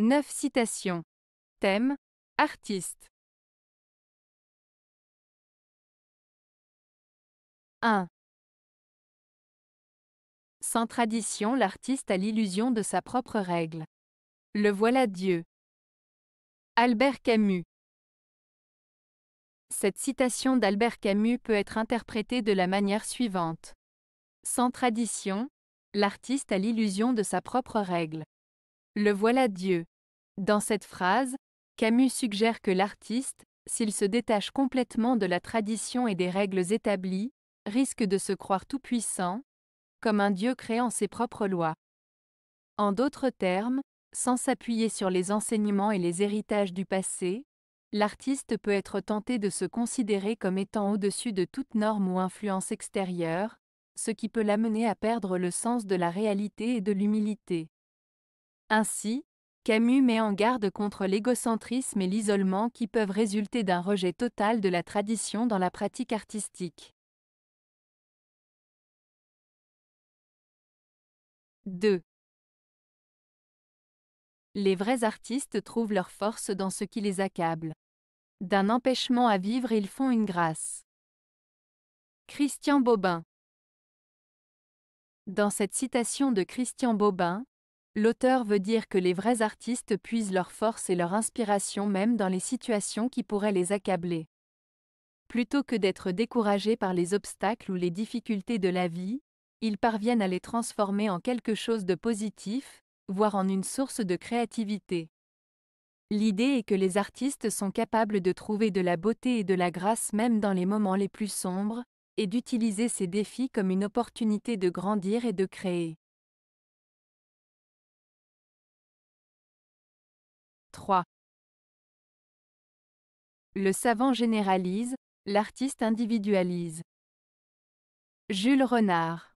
9 citations. Thème Artiste. 1. Sans tradition, l'artiste a l'illusion de sa propre règle. Le voilà Dieu. Albert Camus. Cette citation d'Albert Camus peut être interprétée de la manière suivante. Sans tradition, l'artiste a l'illusion de sa propre règle. Le voilà Dieu. Dans cette phrase, Camus suggère que l'artiste, s'il se détache complètement de la tradition et des règles établies, risque de se croire tout-puissant, comme un Dieu créant ses propres lois. En d'autres termes, sans s'appuyer sur les enseignements et les héritages du passé, l'artiste peut être tenté de se considérer comme étant au-dessus de toute norme ou influence extérieure, ce qui peut l'amener à perdre le sens de la réalité et de l'humilité. Ainsi, Camus met en garde contre l'égocentrisme et l'isolement qui peuvent résulter d'un rejet total de la tradition dans la pratique artistique. 2. Les vrais artistes trouvent leur force dans ce qui les accable. D'un empêchement à vivre, ils font une grâce. Christian Bobin Dans cette citation de Christian Bobin, L'auteur veut dire que les vrais artistes puisent leur force et leur inspiration même dans les situations qui pourraient les accabler. Plutôt que d'être découragés par les obstacles ou les difficultés de la vie, ils parviennent à les transformer en quelque chose de positif, voire en une source de créativité. L'idée est que les artistes sont capables de trouver de la beauté et de la grâce même dans les moments les plus sombres, et d'utiliser ces défis comme une opportunité de grandir et de créer. Le savant généralise, l'artiste individualise. Jules Renard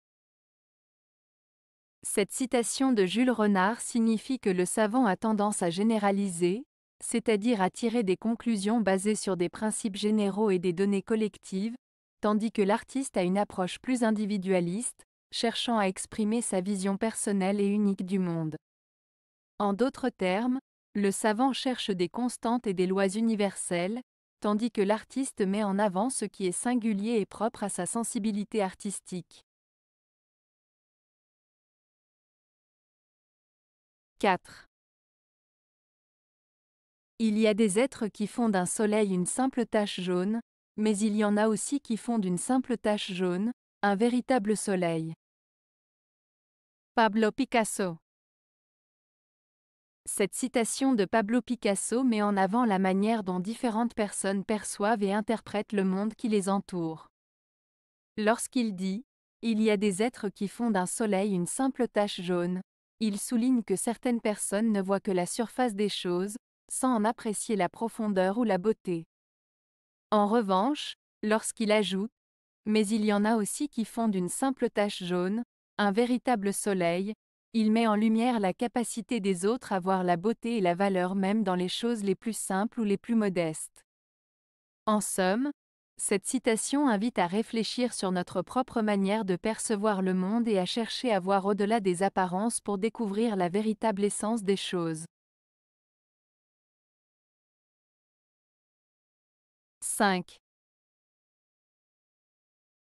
Cette citation de Jules Renard signifie que le savant a tendance à généraliser, c'est-à-dire à tirer des conclusions basées sur des principes généraux et des données collectives, tandis que l'artiste a une approche plus individualiste, cherchant à exprimer sa vision personnelle et unique du monde. En d'autres termes, le savant cherche des constantes et des lois universelles, tandis que l'artiste met en avant ce qui est singulier et propre à sa sensibilité artistique. 4. Il y a des êtres qui font d'un soleil une simple tache jaune, mais il y en a aussi qui font d'une simple tache jaune un véritable soleil. Pablo Picasso cette citation de Pablo Picasso met en avant la manière dont différentes personnes perçoivent et interprètent le monde qui les entoure. Lorsqu'il dit Il y a des êtres qui font d'un soleil une simple tache jaune, il souligne que certaines personnes ne voient que la surface des choses, sans en apprécier la profondeur ou la beauté. En revanche, lorsqu'il ajoute Mais il y en a aussi qui font d'une simple tache jaune, un véritable soleil, il met en lumière la capacité des autres à voir la beauté et la valeur même dans les choses les plus simples ou les plus modestes. En somme, cette citation invite à réfléchir sur notre propre manière de percevoir le monde et à chercher à voir au-delà des apparences pour découvrir la véritable essence des choses. 5.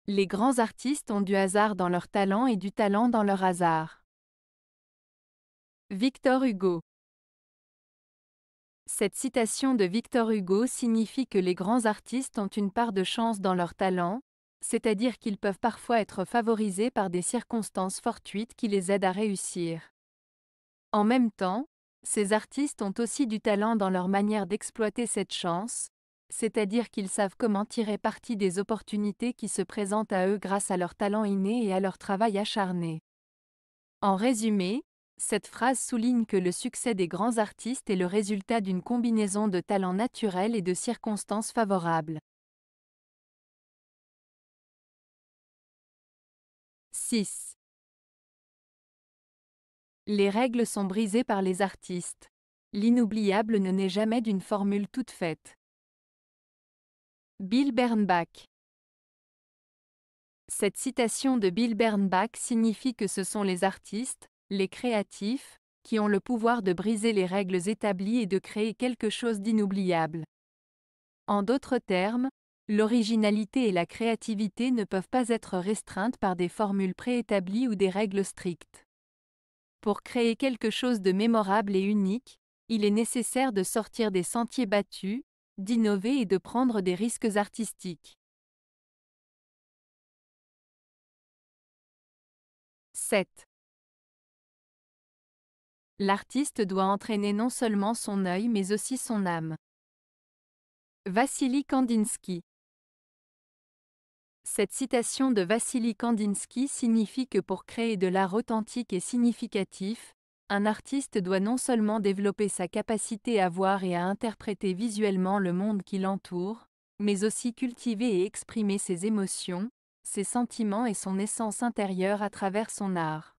Les grands artistes ont du hasard dans leur talent et du talent dans leur hasard. Victor Hugo Cette citation de Victor Hugo signifie que les grands artistes ont une part de chance dans leur talent, c'est-à-dire qu'ils peuvent parfois être favorisés par des circonstances fortuites qui les aident à réussir. En même temps, ces artistes ont aussi du talent dans leur manière d'exploiter cette chance, c'est-à-dire qu'ils savent comment tirer parti des opportunités qui se présentent à eux grâce à leur talent inné et à leur travail acharné. En résumé, cette phrase souligne que le succès des grands artistes est le résultat d'une combinaison de talents naturels et de circonstances favorables. 6. Les règles sont brisées par les artistes. L'inoubliable ne naît jamais d'une formule toute faite. Bill Bernbach Cette citation de Bill Bernbach signifie que ce sont les artistes, les créatifs, qui ont le pouvoir de briser les règles établies et de créer quelque chose d'inoubliable. En d'autres termes, l'originalité et la créativité ne peuvent pas être restreintes par des formules préétablies ou des règles strictes. Pour créer quelque chose de mémorable et unique, il est nécessaire de sortir des sentiers battus, d'innover et de prendre des risques artistiques. 7. L'artiste doit entraîner non seulement son œil mais aussi son âme. Vassili Kandinsky Cette citation de Vassili Kandinsky signifie que pour créer de l'art authentique et significatif, un artiste doit non seulement développer sa capacité à voir et à interpréter visuellement le monde qui l'entoure, mais aussi cultiver et exprimer ses émotions, ses sentiments et son essence intérieure à travers son art.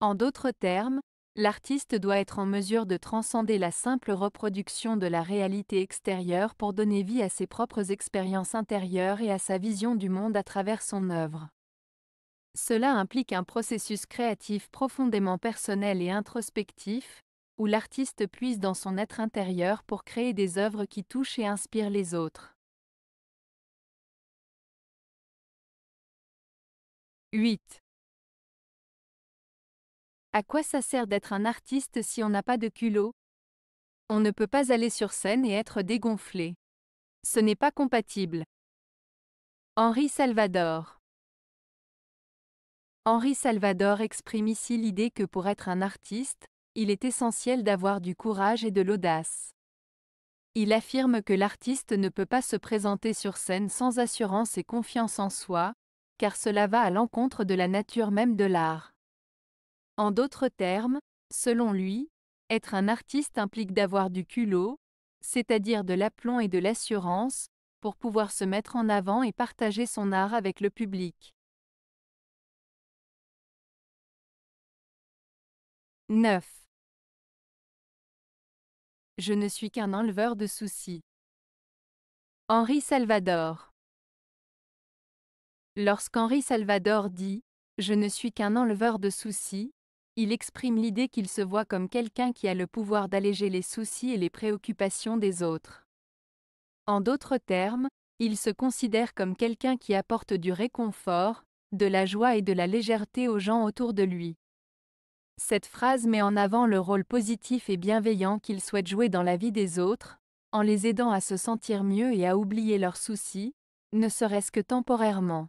En d'autres termes, l'artiste doit être en mesure de transcender la simple reproduction de la réalité extérieure pour donner vie à ses propres expériences intérieures et à sa vision du monde à travers son œuvre. Cela implique un processus créatif profondément personnel et introspectif, où l'artiste puise dans son être intérieur pour créer des œuvres qui touchent et inspirent les autres. 8. À quoi ça sert d'être un artiste si on n'a pas de culot On ne peut pas aller sur scène et être dégonflé. Ce n'est pas compatible. Henri Salvador Henri Salvador exprime ici l'idée que pour être un artiste, il est essentiel d'avoir du courage et de l'audace. Il affirme que l'artiste ne peut pas se présenter sur scène sans assurance et confiance en soi, car cela va à l'encontre de la nature même de l'art. En d'autres termes, selon lui, être un artiste implique d'avoir du culot, c'est-à-dire de l'aplomb et de l'assurance, pour pouvoir se mettre en avant et partager son art avec le public. 9. Je ne suis qu'un enleveur de soucis. Henri Salvador Lorsqu'Henri Salvador dit ⁇ Je ne suis qu'un enleveur de soucis ⁇ il exprime l'idée qu'il se voit comme quelqu'un qui a le pouvoir d'alléger les soucis et les préoccupations des autres. En d'autres termes, il se considère comme quelqu'un qui apporte du réconfort, de la joie et de la légèreté aux gens autour de lui. Cette phrase met en avant le rôle positif et bienveillant qu'il souhaite jouer dans la vie des autres, en les aidant à se sentir mieux et à oublier leurs soucis, ne serait-ce que temporairement.